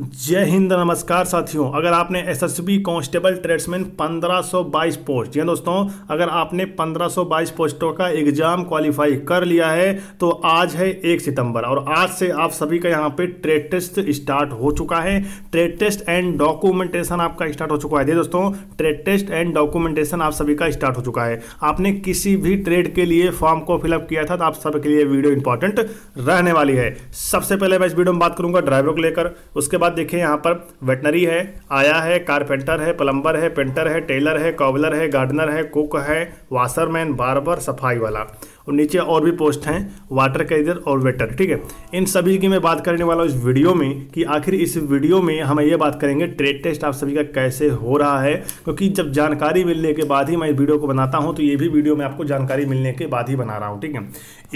जय हिंद नमस्कार साथियों अगर आपने S S B constable tradesman 1522 post या दोस्तों अगर आपने 1522 पोस्टों का एग्जाम क्वालिफाई कर लिया है तो आज है 1 सितंबर और आज से आप सभी का यहाँ पे ट्रेड टेस्ट स्टार्ट हो चुका है ट्रेड टेस्ट एंड डॉक्यूमेंटेशन आपका स्टार्ट हो चुका है दोस्तों ट्रेड टेस्ट एंड डॉक्यूमेंटेशन आप सभी का स्टार्ट हो चुका है आपने किसी भी ट्रेड के लिए फॉर्म को फिलअप किया था तो आप सबके लिए वीडियो इंपॉर्टेंट रहने वाली है सबसे पहले मैं इस वीडियो में बात करूंगा ड्राइवर को लेकर उसके बाद बाद देखें यहाँ पर वेटनरी है आया है कारपेंटर है प्लम्बर है पेंटर है टेलर है कॉबलर है गार्डनर है कुक है वाशरमैन बारबर सफाई वाला और नीचे और भी पोस्ट हैं वाटर कैरियर और वेटर ठीक है इन सभी की मैं बात करने वाला हूँ इस वीडियो में कि आखिर इस वीडियो में हम ये बात करेंगे ट्रेड टेस्ट आप सभी का कैसे हो रहा है क्योंकि जब जानकारी मिलने के बाद ही मैं इस वीडियो को बनाता हूँ तो ये भी वीडियो में आपको जानकारी मिलने के बाद ही बना रहा हूँ ठीक है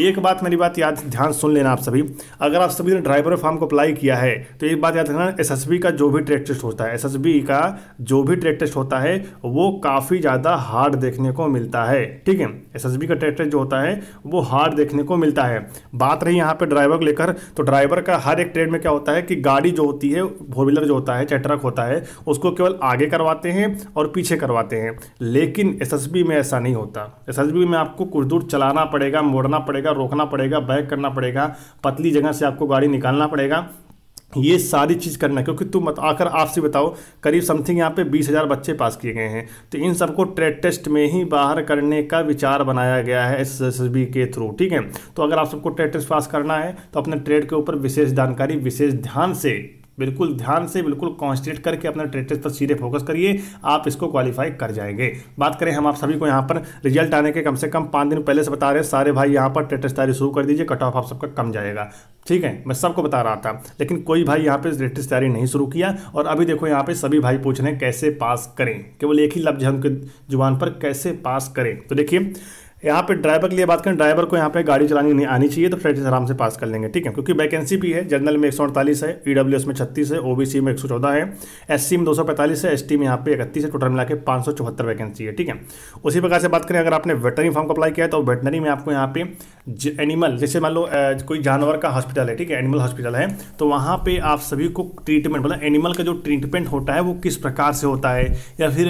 एक बात मेरी बात याद ध्यान सुन लेना आप सभी अगर आप सभी ने ड्राइवर फॉर्म को अप्लाई किया है तो एक बात याद रखना एस का जो भी ट्रेड टेस्ट होता है एस का जो भी ट्रेड टेस्ट होता है वो काफ़ी ज़्यादा हार्ड देखने को मिलता है ठीक है एस का ट्रेड टेस्ट जो होता है वो हार्ड देखने को मिलता है बात रही यहाँ पर ड्राइवर को लेकर तो ड्राइवर का हर एक ट्रेड में क्या होता है कि गाड़ी जो होती है फोर व्हीलर जो होता है चाहे ट्रक होता है उसको केवल आगे करवाते हैं और पीछे करवाते हैं लेकिन एस में ऐसा नहीं होता एस में आपको कुछ दूर चलाना पड़ेगा मोड़ना पड़ेगा रोकना पड़ेगा बैक करना पड़ेगा पतली जगह से आपको गाड़ी निकालना पड़ेगा ये सारी चीज़ करना है क्योंकि तुम आकर आपसे बताओ करीब समथिंग यहाँ पे बीस हज़ार बच्चे पास किए गए हैं तो इन सबको ट्रेड टेस्ट में ही बाहर करने का विचार बनाया गया है एस एस बी के थ्रू ठीक है तो अगर आप सबको ट्रेड टेस्ट पास करना है तो अपने ट्रेड के ऊपर विशेष जानकारी विशेष ध्यान से बिल्कुल ध्यान से बिल्कुल कॉन्सेंट्रेट करके अपना ट्रेटेस पर सीधे फोकस करिए आप इसको क्वालिफाई कर जाएंगे बात करें हम आप सभी को यहाँ पर रिजल्ट आने के कम से कम पाँच दिन पहले से बता रहे सारे भाई यहाँ पर ट्रेटेस तैयारी शुरू कर दीजिए कट ऑफ आप सबका कम जाएगा ठीक है मैं सबको बता रहा था लेकिन कोई भाई यहाँ पर लेटेस्ट तैयारी नहीं शुरू किया और अभी देखो यहाँ पर सभी भाई पूछ रहे हैं कैसे पास करें केवल एक ही लफ्ज है उनके जुबान पर कैसे पास करें तो देखिए यहाँ पे ड्राइवर के लिए बात करें ड्राइवर को यहाँ पे गाड़ी चलानी नहीं आनी चाहिए तो प्रैक्टिस आराम से पास कर लेंगे ठीक है क्योंकि वैकेंसी भी है जनरल में एक है ई e में छत्तीस है ओबीसी में एक है एस में दो है एस में यहाँ पे इकतीस है टोटल मिला के पाँच वैकेंसी है ठीक है उसी प्रकार से बात करें अगर आपने वेटनरी फॉर्म को अप्लाई किया तो वेटनरी में आपको यहाँ पे एनिमल जैसे मान लो कोई जानवर का हॉस्पिटल है ठीक है एनिमल हॉस्पिटल है तो वहाँ पर आप सभी को ट्रीटमेंट मतलब एनिमल का जो ट्रीटमेंट होता है वो किस प्रकार से होता है या फिर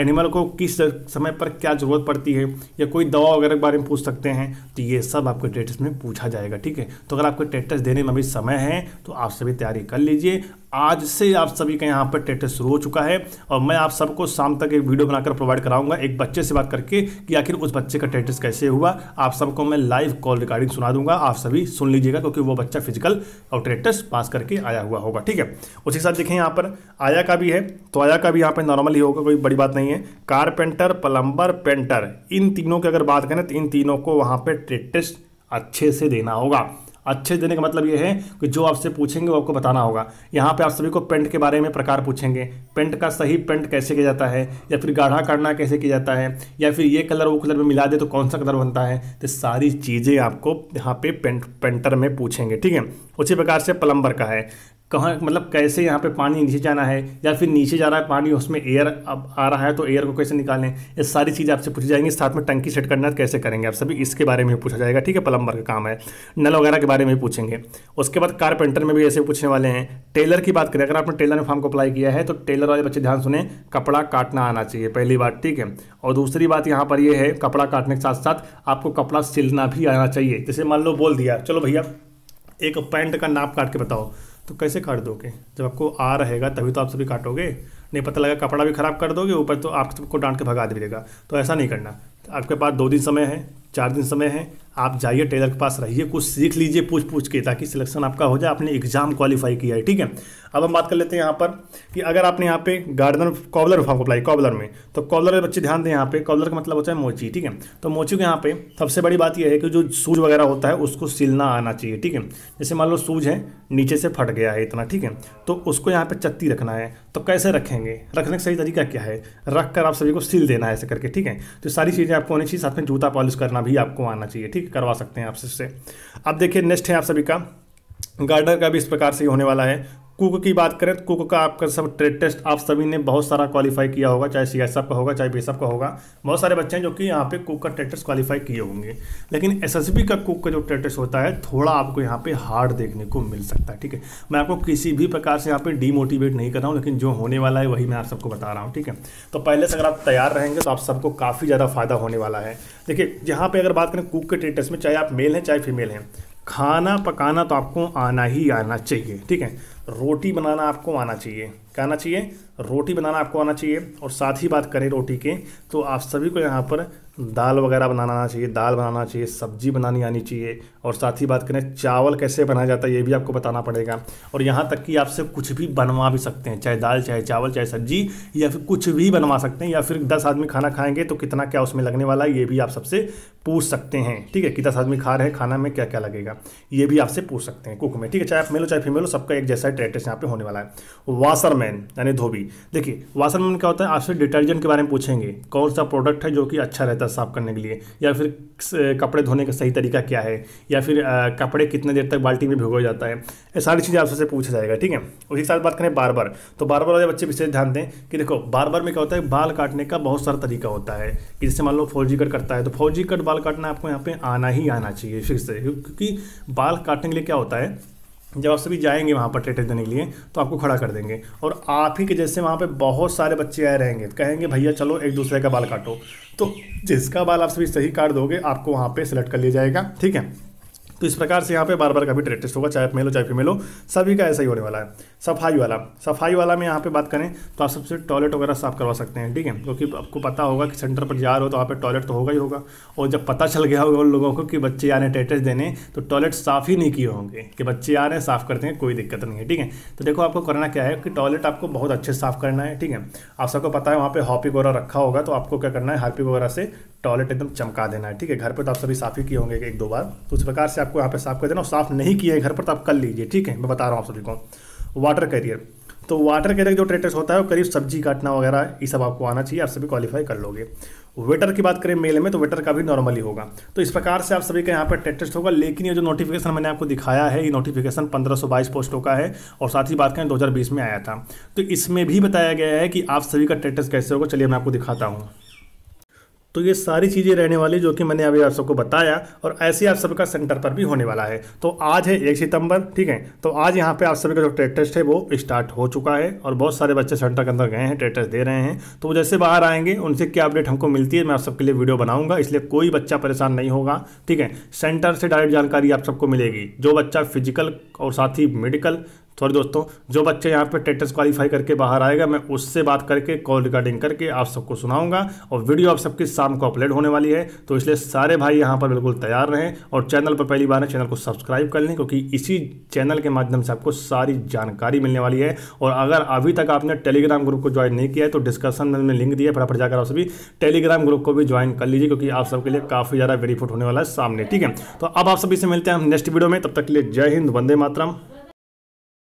एनिमल को किस समय पर क्या जरूरत पड़ती है या कोई दवा वगैरह के बारे में पूछ सकते हैं तो ये सब आपको टेस्ट में पूछा जाएगा ठीक है तो अगर आपको टेस्ट देने में अभी समय है तो आप सभी तैयारी कर लीजिए आज से आप सभी का यहाँ पर टेट शुरू हो चुका है और मैं आप सबको शाम तक एक वीडियो बनाकर प्रोवाइड कराऊंगा एक बच्चे से बात करके कि आखिर उस बच्चे का टेट कैसे हुआ आप सबको मैं लाइव कॉल रिकॉर्डिंग सुना दूंगा आप सभी सुन लीजिएगा क्योंकि वो बच्चा फिजिकल और टेटस पास करके आया हुआ होगा ठीक है उसी साथ देखें यहाँ पर आया का भी है तो आया का भी यहाँ पर नॉर्मल ही होगा कोई बड़ी बात नहीं है कारपेंटर प्लम्बर पेंटर इन तीनों की अगर बात करें तो इन तीनों को वहाँ पर टेटस अच्छे से देना होगा अच्छे देने का मतलब ये है कि जो आपसे पूछेंगे वो आपको बताना होगा यहाँ पे आप सभी को पेंट के बारे में प्रकार पूछेंगे पेंट का सही पेंट कैसे किया जाता है या फिर गाढ़ा करना कैसे किया जाता है या फिर ये कलर वो कलर में मिला दे तो कौन सा कलर बनता है तो सारी चीज़ें आपको यहाँ पे पेंट पेंटर में पूछेंगे ठीक है उसी प्रकार से प्लम्बर का है कहाँ मतलब कैसे यहाँ पे पानी नीचे जाना है या फिर नीचे जा रहा है पानी उसमें एयर अब आ रहा है तो एयर को कैसे निकालें ये सारी चीज़ें आपसे पूछी जाएंगी साथ में टंकी सेट करना तो कैसे करेंगे आप सभी इसके बारे में पूछा जाएगा ठीक है प्लम्बर का काम है नल वगैरह के बारे में पूछेंगे उसके बाद कारपेंटर में भी ऐसे पूछने वाले हैं टेलर की बात करें अगर आपने टेलर में फॉर्म को अप्लाई किया है तो टेलर वाले बच्चे ध्यान सुने कपड़ा काटना आना चाहिए पहली बात ठीक है और दूसरी बात यहाँ पर यह है कपड़ा काटने के साथ साथ आपको कपड़ा सिलना भी आना चाहिए जैसे मान लो बोल दिया चलो भैया एक पैंट का नाप काट के बताओ तो कैसे काट दोगे जब आपको आ रहेगा तभी तो आप सभी काटोगे नहीं पता लगा कपड़ा भी ख़राब कर दोगे ऊपर तो आप सबको डांट के भगा देगा तो ऐसा नहीं करना तो आपके पास दो दिन समय है चार दिन समय है आप जाइए टेलर के पास रहिए कुछ सीख लीजिए पूछ पूछ के ताकि सिलेक्शन आपका हो जाए आपने एग्जाम क्वालिफाई किया है ठीक है अब हम बात कर लेते हैं यहाँ पर कि अगर आपने यहाँ पे gardener cobbler form apply cobbler में तो कॉबलर बच्चे ध्यान दें यहाँ पे कॉबलर का मतलब होता है मोची ठीक है तो मोची के यहाँ पे सबसे बड़ी बात यह है कि जो सूज वगैरह होता है उसको सिलना आना चाहिए ठीक है जैसे मान लो सूज है नीचे से फट गया है इतना ठीक है तो उसको यहाँ पर चत्ती रखना है तो कैसे रखेंगे रखने का सही तरीका क्या है रख कर आप सभी को सिल देना है ऐसे करके ठीक है तो सारी चीज़ें आपको आनी चाहिए साथ में जूता पॉलिश करना भी आपको आना चाहिए ठीक करवा सकते हैं आप अब देखिए नेक्स्ट है आप सभी का गार्डन का भी इस प्रकार से होने वाला है कुक की बात करें तो कुक का आपका सब ट्रेड टेस्ट आप सभी ने बहुत सारा क्वालिफाई किया होगा चाहे सी एस का होगा चाहे बी का होगा बहुत सारे बच्चे हैं जो कि यहाँ पे कुक का ट्रेड टेस्ट क्वालिफाई किए होंगे लेकिन एस का कुक का जो ट्रेड टेस्ट होता है थोड़ा आपको यहाँ पे हार्ड देखने को मिल सकता है ठीक है मैं आपको किसी भी प्रकार से यहाँ पे डीमोटिवेट नहीं कर रहा हूँ लेकिन जो होने वाला है वही मैं आप सबको बता रहा हूँ ठीक है तो पहले से अगर आप तैयार रहेंगे तो आप सबको काफ़ी ज़्यादा फायदा होने वाला है देखिए यहाँ पर अगर बात करें कुक के ट्रेड टेस्ट में चाहे आप मेल हैं चाहे फीमेल हैं खाना पकाना तो आपको आना ही आना चाहिए ठीक है रोटी बनाना आपको आना चाहिए क्या आना चाहिए रोटी बनाना आपको आना चाहिए और साथ ही बात करें रोटी के तो आप सभी को यहाँ पर दाल वगैरह बनाना आना चाहिए दाल बनाना चाहिए सब्जी बनानी आनी चाहिए और साथ ही बात करें चावल कैसे बनाया जाता है ये भी आपको बताना पड़ेगा और यहाँ तक कि आपसे कुछ भी बनवा भी सकते हैं चाहे दाल चाहे चावल चाहे सब्जी या फिर कुछ भी बनवा सकते हैं या फिर दस आदमी खाना खाएंगे तो कितना क्या उसमें लगने वाला है ये भी आप सबसे पूछ सकते हैं ठीक है कि दस आदमी खा रहे हैं खाना में क्या क्या लगेगा ये भी आपसे पूछ सकते हैं कुक में ठीक है चाहे आप मिलो चाहे मिलो सबका एक जैसा सारे डायरेक्टर्स यहाँ पे होने वाला है वाशरमैन यानी धोबी देखिए वाशरमैन क्या होता है आपसे डिटर्जेंट के बारे में पूछेंगे कौन सा प्रोडक्ट है जो कि अच्छा रहता है साफ करने के लिए या फिर कपड़े धोने का सही तरीका क्या है या फिर कपड़े कितने देर तक बाल्टी में भिगो जाता है ये सारी चीज़ें आपसे पूछा जाएगा ठीक है उसी साथ बात करें बार बार तो बार बार बच्चे विशेष ध्यान दें कि देखो बार बार में क्या होता है बाल काटने का बहुत सारा तरीका होता है कि जैसे मान लो फौजी कट करता है तो फौजी कट बाल काटना आपको यहाँ पे आना ही आना चाहिए फिर से क्योंकि बाल काटने के लिए क्या होता है जब आप सभी जाएंगे वहाँ पर ट्रेटेड देने के लिए तो आपको खड़ा कर देंगे और आप ही के जैसे वहाँ पे बहुत सारे बच्चे आए रहेंगे तो कहेंगे भैया चलो एक दूसरे का बाल काटो तो जिसका बाल आप सभी सही काट दोगे आपको वहाँ पे सेलेक्ट कर लिया जाएगा ठीक है तो इस प्रकार से यहाँ पे बार बार का भी ट्रेड टेस्ट होगा चाहे आप मेलो चाहे फीमेल हो सभी का ऐसा ही होने वाला है सफाई वाला सफाई वाला में यहाँ पे बात करें तो आप सबसे टॉयलेट वगैरह साफ करवा सकते हैं ठीक है क्योंकि तो आपको पता होगा कि सेंटर पर जा रहे हो तो वहाँ पर टॉयलेट तो होगा ही होगा और जब पता चल गया होगा उन लोगों को कि बच्चे आ रहे हैं टेटेस्ट देने तो टॉयलेट साफ ही नहीं किए होंगे कि बच्चे आ रहे हैं साफ करते हैं कोई दिक्कत नहीं है ठीक है तो देखो आपको करना क्या है कि टॉयलेट आपको बहुत अच्छे साफ करना है ठीक है आप सबको पता है वहाँ पर हॉपिक वगैरह रखा होगा तो आपको क्या करना है हार्पिक वगैरह से टॉयलेट एकदम चमका देना है ठीक है घर पर तो आप सभी साफ ही किए होंगे एक दो बार तो उस प्रकार से आपको यहाँ पर साफ कर देना और साफ नहीं किया है घर पर तो आप कर लीजिए ठीक है मैं बता रहा हूँ आप सभी को वाटर कैरियर तो वाटर कैरियर जो ट्रेटर्स होता है वो करीब सब्जी काटना वगैरह ये सब आपको आना चाहिए आप सभी क्वालिफाई कर लोगे वेटर की बात करें मेल में तो वेटर का भी नॉर्मली होगा तो इस प्रकार से आप सभी का यहाँ पर टेस्ट होगा लेकिन ये जो नोटिफिकेशन मैंने आपको दिखाया है ये नोटिफिकेशन 1522 पोस्टों का है और साथ ही बात करें 2020 में आया था तो इसमें भी बताया गया है कि आप सभी का टेस्ट कैसे होगा चलिए मैं आपको दिखाता हूँ तो ये सारी चीज़ें रहने वाली जो कि मैंने अभी आप सबको बताया और ऐसे आप सबका सेंटर पर भी होने वाला है तो आज है एक सितंबर ठीक है तो आज यहाँ पे आप सभी का जो ट्रेड टेस्ट है वो स्टार्ट हो चुका है और बहुत सारे बच्चे सेंटर के अंदर गए हैं ट्रेड टेस्ट दे रहे हैं तो वो जैसे बाहर आएंगे उनसे क्या अपडेट हमको मिलती है मैं आप सबके लिए वीडियो बनाऊंगा इसलिए कोई बच्चा परेशान नहीं होगा ठीक है सेंटर से डायरेक्ट जानकारी आप सबको मिलेगी जो बच्चा फिजिकल और साथ ही मेडिकल सॉरी दोस्तों जो बच्चे यहाँ पे टेटस क्वालिफाई e करके बाहर आएगा मैं उससे बात करके कॉल रिकॉर्डिंग करके आप सबको सुनाऊंगा और वीडियो आप सबकी शाम को अपलोड होने वाली है तो इसलिए सारे भाई यहाँ पर बिल्कुल तैयार रहें और चैनल पर पहली बार है चैनल को सब्सक्राइब कर लें क्योंकि इसी चैनल के माध्यम से आपको सारी जानकारी मिलने वाली है और अगर अभी तक आपने टेलीग्राम ग्रुप को ज्वाइन नहीं किया है तो डिस्कशन में मैंने लिंक दिया फटाफट जाकर आप सभी टेलीग्राम ग्रुप को भी ज्वाइन कर लीजिए क्योंकि आप सबके लिए काफ़ी ज़्यादा बेनिफिट होने वाला है सामने ठीक है तो अब आप सभी से मिलते हैं हम नेक्स्ट वीडियो में तब तक के लिए जय हिंद वंदे मातरम